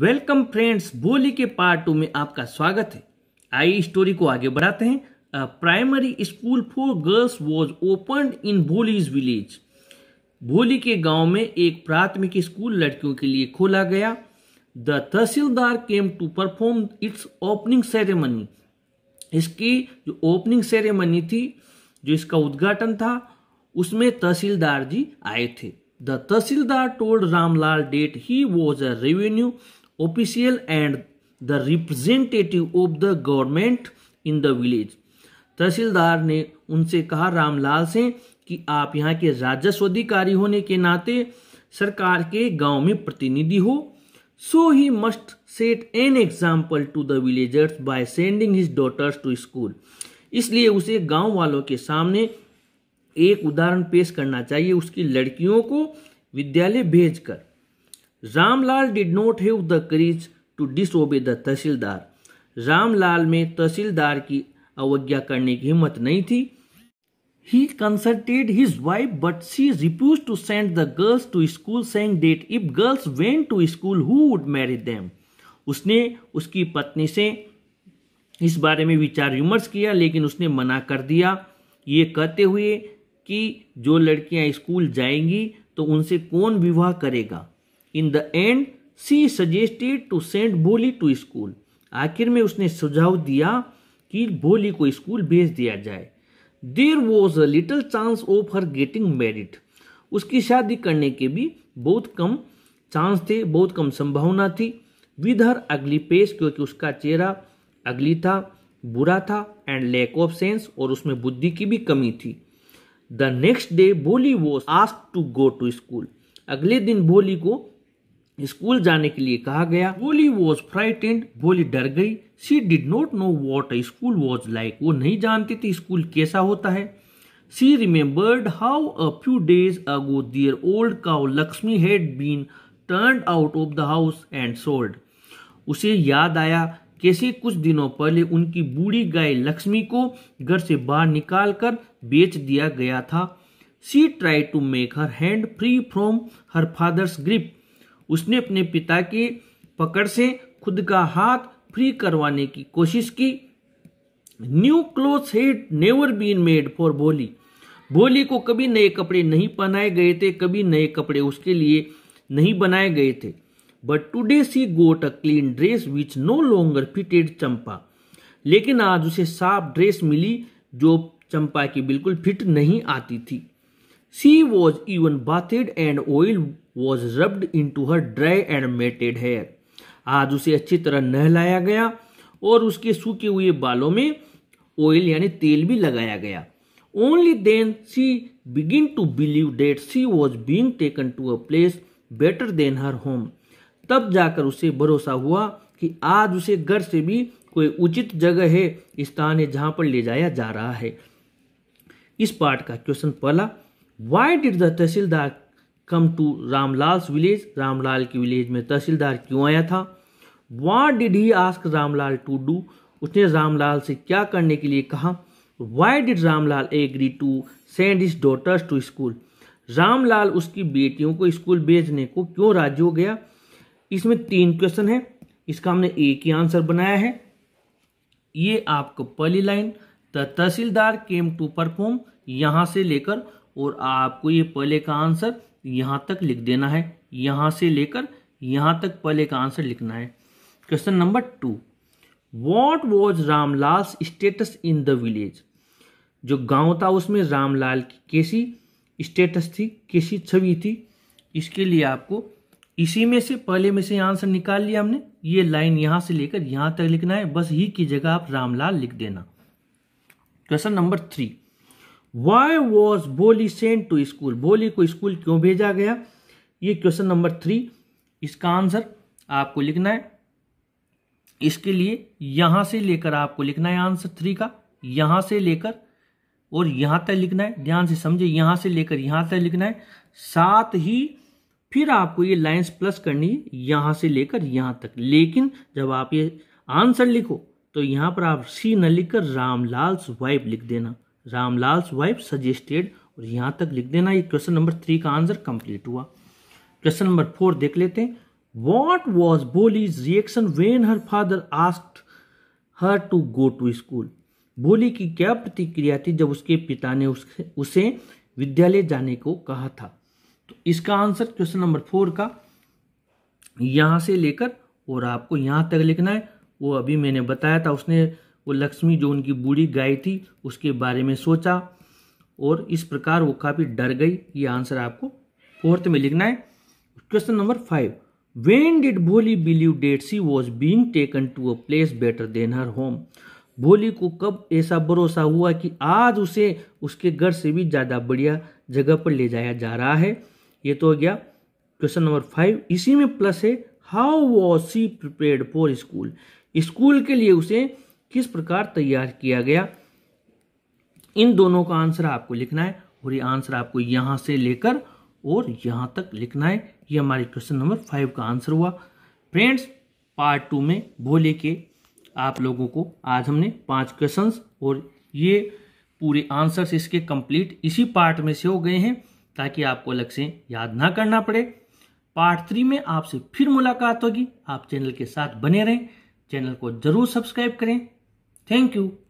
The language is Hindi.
वेलकम फ्रेंड्स बोली के पार्ट टू में आपका स्वागत है आई स्टोरी को आगे बढ़ाते हैं primary school for girls was open in Bholi's village Bholi के गांव में एक प्राथमिक स्कूल लड़कियों के लिए खोला गया the tehsildar came to perform its opening ceremony इसकी जो ओपनिंग सेरेमनी थी जो इसका उद्घाटन था उसमें तहसीलदार जी आए थे The Tahsildar told Ramlal that he was a revenue official and the representative of the government in the village. तहसीलदार ने उनसे कहा रामलाल से कि आप यहाँ के राजस्व अधिकारी होने के नाते सरकार के गांव में प्रतिनिधि हो so he must set an example to the villagers by sending his daughters to school इसलिए उसे गांव वालों के सामने एक उदाहरण पेश करना चाहिए उसकी लड़कियों को विद्यालय भेजकर Ramlal did not have the courage to disobey the tehsildar Ramlal में तहसीलदार की अवज्ञा करने की हिम्मत नहीं थी he consulted his wife but she refuse to send the girls to school saying that if girls went to school who would marry them उसने उसकी पत्नी से इस बारे में विचार विमर्श किया लेकिन उसने मना कर दिया ये कहते हुए कि जो लड़कियां स्कूल जाएंगी तो उनसे कौन विवाह करेगा in the end she suggested to send Bholi to school आखिर में उसने सुझाव दिया कि भोली को स्कूल भेज दिया जाए there was a little chance of her getting married उसकी शादी करने के भी बहुत कम चांस थे बहुत कम संभावना थी विद हर अगली पेश क्योंकि उसका चेहरा अगली था बुरा था एंड लैक ऑफ सेंस और उसमें बुद्धि की भी कमी थी the next day Bholi was ask to go to school अगले दिन बोली को स्कूल जाने के लिए कहा गया बोली वॉज फ्राइटेंड बोली डर गई she did not know what school was like वो नहीं जानती थी स्कूल कैसा होता है she remembered how a few days ago their old cow Lakshmi had been turn out of the house and sold उसे याद आया कैसे कुछ दिनों पहले उनकी बूढ़ी गाय लक्ष्मी को घर से बाहर निकालकर बेच दिया गया था she try to make her hand free from her father's grip उसने अपने पिता के पकड़ से खुद का हाथ फ्री करवाने की कोशिश की new cloth had never been made for Bholi Bholi को कभी नए कपड़े नहीं पहनाए गए थे कभी नए कपड़े उसके लिए नहीं बनाए गए थे but today she got a clean dress which no longer fitted Champa लेकिन आज उसे साफ ड्रेस मिली जो चंपा की बिल्कुल फिट नहीं आती थी she was even bathed and oil was rubbed into her dry and matted hair आज उसे अच्छी तरह नहलाया गया और उसके सूखे हुए बालों में ऑयल यानी तेल भी लगाया गया only then she begin to believe that she was being taken to a place better than her home तब जाकर उसे भरोसा हुआ कि आज उसे घर से भी कोई उचित जगह है स्थान है जहां पर ले जाया जा रहा है इस पार्ट का क्वेश्चन पहला why did the tehsildar come to Ramlal village Ramlal के विलेज में तहसीलदार क्यों आया था what did he ask Ramlal to do उसने रामलाल से क्या करने के लिए कहा why did Ramlal agree to send his daughters to school Ramlal उसकी बेटियों को स्कूल भेजने को क्यों राजी हो गया इसमें तीन क्वेश्चन है इसका हमने एक ही आंसर बनाया है ये आपको पहली line the tehsildar came to perform यहां से लेकर और आपको ये पहले का आंसर यहां तक लिख देना है यहां से लेकर यहां तक पहले का आंसर लिखना है question number two what was Ramlal status in the village जो गांव था उसमें रामलाल की कैसी स्टेटस थी कैसी छवि थी इसके लिए आपको इसी में से पहले में से आंसर निकाल लिया हमने ये लाइन यहां से लेकर यहां तक लिखना है बस ही की जगह आप रामलाल लिख देना question number three why was Bholi sent to school Bholi को स्कूल क्यों भेजा गया ये क्वेश्चन नंबर थ्री इसका आंसर आपको लिखना है इसके लिए यहां से लेकर आपको लिखना है आंसर थ्री का यहां से लेकर और यहां तक लिखना है ध्यान से समझे यहां से लेकर यहां तक लिखना है साथ ही फिर आपको ये लाइन्स प्लस करनी है यहाँ से लेकर यहाँ तक लेकिन जब आप ये आंसर लिखो तो यहाँ पर आप सी न लिखकर रामलाल्स वाइफ लिख देना रामलाल्स वाइफ सजेस्टेड और यहाँ तक लिख देना ये क्वेश्चन नंबर थ्री का आंसर कंप्लीट हुआ क्वेश्चन नंबर फोर देख लेते हैं what was Bholi's reaction when her father asked her to go to school Bholi की क्या प्रतिक्रिया थी जब उसके पिता ने उसके उसे विद्यालय जाने को कहा था तो इसका आंसर क्वेश्चन नंबर फोर का यहां से लेकर और आपको यहां तक लिखना है वो अभी मैंने बताया था उसने वो लक्ष्मी जो उनकी बूढ़ी गाय थी उसके बारे में सोचा और इस प्रकार वो काफ़ी डर गई ये आंसर आपको फोर्थ में लिखना है question number five when did Bholi believe that she was being taken to a place better than her home Bholi को कब ऐसा भरोसा हुआ कि आज उसे उसके घर से भी ज़्यादा बढ़िया जगह पर ले जाया जा रहा है ये तो हो गया क्वेश्चन नंबर फाइव इसी में प्लस है how was she prepare for school school के लिए उसे किस प्रकार तैयार किया गया इन दोनों का आंसर आपको लिखना है और ये आंसर आपको यहां से लेकर और यहां तक लिखना है ये हमारे क्वेश्चन नंबर फाइव का आंसर हुआ फ्रेंड्स पार्ट टू में भोले के आप लोगों को आज हमने पांच क्वेश्चंस और ये पूरे आंसर्स इसके कंप्लीट इसी पार्ट में से हो गए हैं ताकि आपको अलग से याद ना करना पड़े पार्ट थ्री में आपसे फिर मुलाकात होगी आप चैनल के साथ बने रहें चैनल को जरूर सब्सक्राइब करें थैंक यू